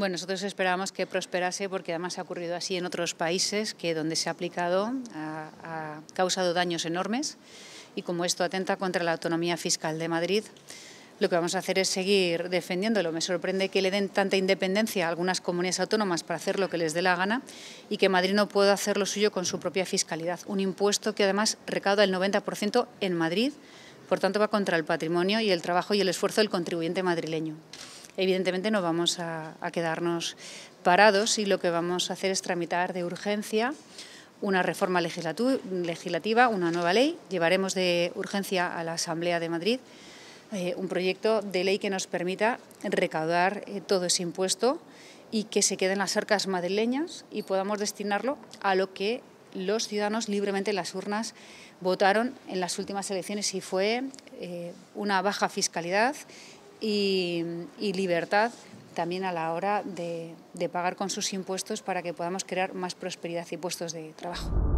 Bueno, nosotros esperábamos que prosperase porque además ha ocurrido así en otros países que donde se ha aplicado ha, causado daños enormes y como esto atenta contra la autonomía fiscal de Madrid, lo que vamos a hacer es seguir defendiéndolo. Me sorprende que le den tanta independencia a algunas comunidades autónomas para hacer lo que les dé la gana y que Madrid no pueda hacer lo suyo con su propia fiscalidad. Un impuesto que además recauda el 90% en Madrid, por tanto va contra el patrimonio y el trabajo y el esfuerzo del contribuyente madrileño evidentemente no vamos a, quedarnos parados y lo que vamos a hacer es tramitar de urgencia una reforma legislativa, una nueva ley. Llevaremos de urgencia a la Asamblea de Madrid eh, un proyecto de ley que nos permita recaudar eh, todo ese impuesto y que se queden las arcas madrileñas y podamos destinarlo a lo que los ciudadanos libremente en las urnas votaron en las últimas elecciones y fue eh, una baja fiscalidad y, libertad también a la hora de, de pagar con sus impuestos para que podamos crear más prosperidad y puestos de trabajo.